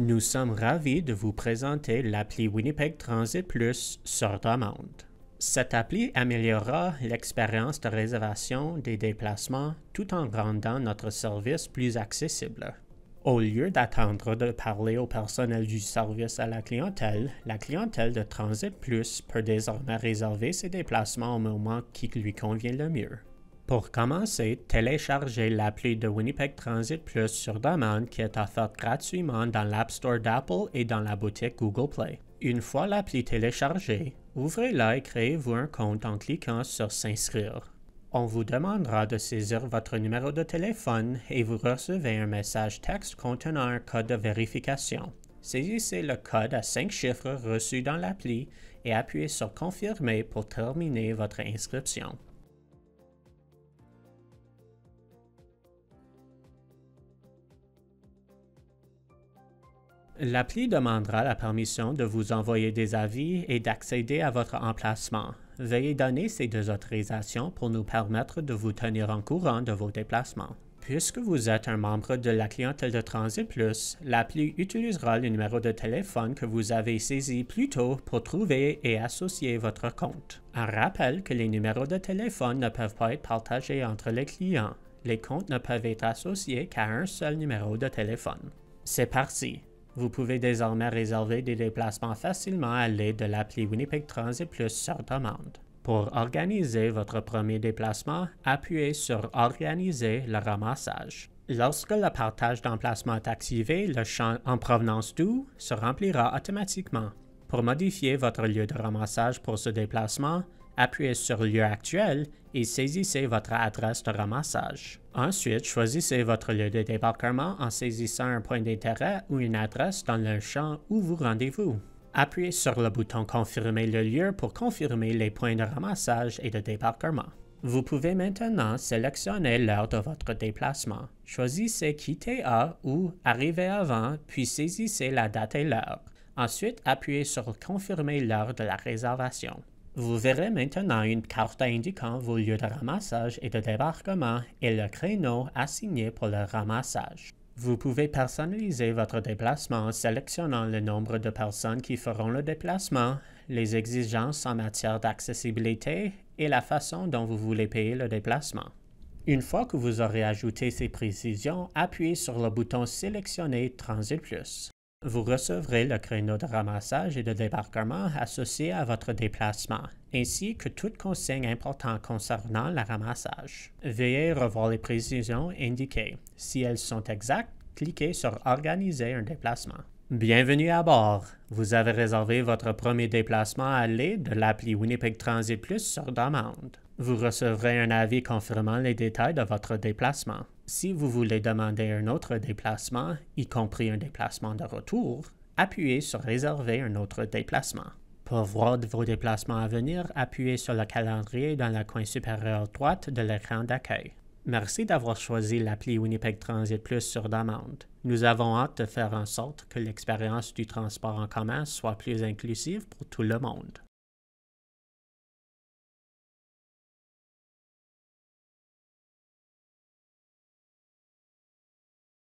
Nous sommes ravis de vous présenter l'appli Winnipeg Transit Plus sur demande. Cette appli améliorera l'expérience de réservation des déplacements tout en rendant notre service plus accessible. Au lieu d'attendre de parler au personnel du service à la clientèle, la clientèle de Transit Plus peut désormais réserver ses déplacements au moment qui lui convient le mieux. Pour commencer, téléchargez l'appli de Winnipeg Transit Plus sur demande qui est offerte gratuitement dans l'App Store d'Apple et dans la boutique Google Play. Une fois l'appli téléchargée, ouvrez-la et créez-vous un compte en cliquant sur S'inscrire. On vous demandera de saisir votre numéro de téléphone et vous recevez un message texte contenant un code de vérification. Saisissez le code à 5 chiffres reçu dans l'appli et appuyez sur Confirmer pour terminer votre inscription. L'appli demandera la permission de vous envoyer des avis et d'accéder à votre emplacement. Veuillez donner ces deux autorisations pour nous permettre de vous tenir en courant de vos déplacements. Puisque vous êtes un membre de la clientèle de Transit Plus, l'appli utilisera le numéro de téléphone que vous avez saisi plus tôt pour trouver et associer votre compte. Un rappel que les numéros de téléphone ne peuvent pas être partagés entre les clients. Les comptes ne peuvent être associés qu'à un seul numéro de téléphone. C'est parti! Vous pouvez désormais réserver des déplacements facilement à l'aide de l'appli Winnipeg Transit Plus sur demande. Pour organiser votre premier déplacement, appuyez sur Organiser le ramassage. Lorsque le partage d'emplacement est activé, le champ en provenance d'où se remplira automatiquement. Pour modifier votre lieu de ramassage pour ce déplacement, appuyez sur lieu actuel et saisissez votre adresse de ramassage. Ensuite, choisissez votre lieu de débarquement en saisissant un point d'intérêt ou une adresse dans le champ où vous rendez-vous. Appuyez sur le bouton Confirmer le lieu pour confirmer les points de ramassage et de débarquement. Vous pouvez maintenant sélectionner l'heure de votre déplacement. Choisissez Quitter à ou Arriver avant, puis saisissez la date et l'heure. Ensuite, appuyez sur Confirmer l'heure de la réservation. Vous verrez maintenant une carte indiquant vos lieux de ramassage et de débarquement et le créneau assigné pour le ramassage. Vous pouvez personnaliser votre déplacement en sélectionnant le nombre de personnes qui feront le déplacement, les exigences en matière d'accessibilité et la façon dont vous voulez payer le déplacement. Une fois que vous aurez ajouté ces précisions, appuyez sur le bouton Sélectionner Transit Plus. Vous recevrez le créneau de ramassage et de débarquement associé à votre déplacement, ainsi que toutes consignes importantes concernant le ramassage. Veuillez revoir les précisions indiquées. Si elles sont exactes, cliquez sur Organiser un déplacement. Bienvenue à bord. Vous avez réservé votre premier déplacement à l'aide de l'appli Winnipeg Transit Plus sur demande. Vous recevrez un avis confirmant les détails de votre déplacement. Si vous voulez demander un autre déplacement, y compris un déplacement de retour, appuyez sur Réserver un autre déplacement. Pour voir vos déplacements à venir, appuyez sur le calendrier dans le coin supérieur droite de l'écran d'accueil. Merci d'avoir choisi l'appli Winnipeg Transit Plus sur demande. Nous avons hâte de faire en sorte que l'expérience du transport en commun soit plus inclusive pour tout le monde.